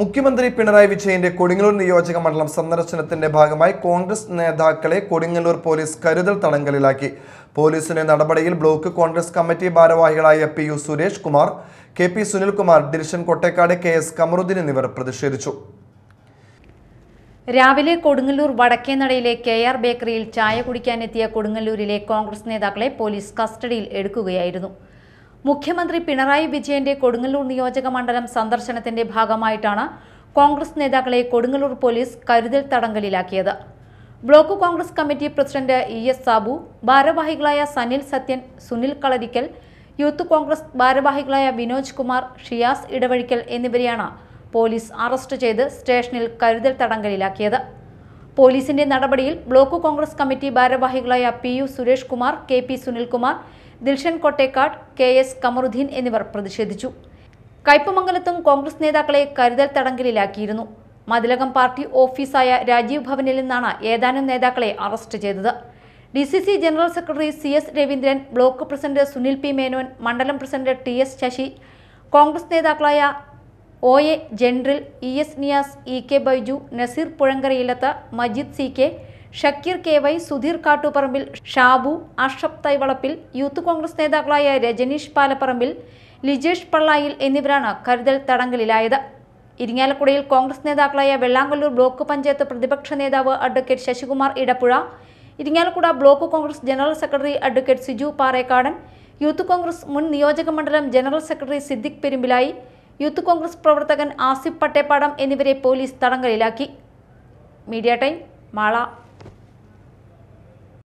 മുഖ്യമന്ത്രി പിണറായി വിജയന്റെ കൊടുങ്ങല്ലൂർ നിയോജക മണ്ഡലം സന്ദർശനത്തിന്റെ ഭാഗമായി കോൺഗ്രസ് നേതാക്കളെ കൊടുങ്ങല്ലൂർ പോലീസ് കരുതൽ തടങ്കലിലാക്കി പോലീസിന്റെ നടപടിയിൽ ബ്ലോക്ക് കോൺഗ്രസ് കമ്മിറ്റി ഭാരവാഹികളായ P U Suresh Kumar K P Sunilkumar division Kottekkad K S Kamaruddeen എന്നിവർ പ്രതിഷേധിച്ചു രാവിലെ കൊടുങ്ങല്ലൂർ വടക്കേനടയിലെ കെ ആർ ബേക്കറിയിൽ ചായ കുടിക്കാനെത്തിയ കൊടുങ്ങല്ലൂരിലെ കോൺഗ്രസ് നേതാക്കളെ പോലീസ് കസ്റ്റഡിയിൽ എടുക്കുകയായിരുന്നു മുഖ്യമന്ത്രി പിണറായി വിജയന്റെ കൊടുങ്ങല്ലൂർ നിയോജക മണ്ഡലം സന്ദർശനത്തിന്റെ ഭാഗമായിട്ടാണ് കോൺഗ്രസ് നേതാക്കളെ കൊടുങ്ങല്ലൂർ പോലീസ് കരുതൽ തടങ്കലിലാക്കിയത് block Congress committee president E S Sabu ഭാരവാഹികളായ സനിൽ സത്യൻ സുനിൽ കളരിക്കൽ യൂത്ത് കോൺഗ്രസ് ഭാരവാഹികളായ വിനോജ് കുമാർ ഷിയാസ് ഇടവഴിക്കൽ എന്നിവരെയാണ് പോലീസ് അറസ്റ്റ് ചെയ്ത് സ്റ്റേഷനിൽ കരുതൽ തടങ്കലിലാക്കിയത് പോലീസിന്റെ നടപടിയിൽ ബ്ലോക്ക് കോൺഗ്രസ് കമ്മിറ്റി ഭാരവാഹികളായ P U Suresh Kumar K P Sunilkumar Dilshan Kottekkad K S Kamaruddeen എന്നിവർ പ്രതിഷേധിച്ചു കയ്പമംഗലത്തും കോൺഗ്രസ് നേതാക്കളെ കരുതൽ തടങ്കലിലാക്കിയിരുന്നു മതിലകം പാർട്ടി ഓഫീസായ രാജീവ് ഭവനിൽ നിന്നാണ് ഏതാനും നേതാക്കളെ അറസ്റ്റ് ചെയ്തത് D C C general secretary C S Raveendran block president Sunil P Menon മണ്ഡലം president T S Sasi Congress നേതാക്കളായ O A general E S Niyas E K Baiju Naseer Puzhankarayilath Majeed C K Shakeer K Y Sudheer Kattuparambil Shabu Ashab Thaivalappil youth Congress നേതാക്കളായ രജനീഷ് പാലപ്പറമ്പിൽ ലിജേഷ് പള്ളായിൽ എന്നിവരാണ് കരുതൽ തടങ്കലിലായത് ഇരിങ്ങാലക്കുടയിൽ കോൺഗ്രസ് നേതാക്കളായ വെള്ളാങ്കല്ലൂർ ബ്ലോക്ക് പഞ്ചായത്ത് പ്രതിപക്ഷ നേതാവ് advocate Sasikumar Edappuzha Irinjalakuda block Congress general secretary advocate Siju Parekkadan youth Congress മുൻ നിയോജക മണ്ഡലം general secretary Siddique Perumbilayi youth Congress പ്രവർത്തകൻ ആസിഫ് പട്ടേപ്പാടം എന്നിവരെ പോലീസ് തടങ്കലിലാക്കി മീഡിയ ടൈം മാള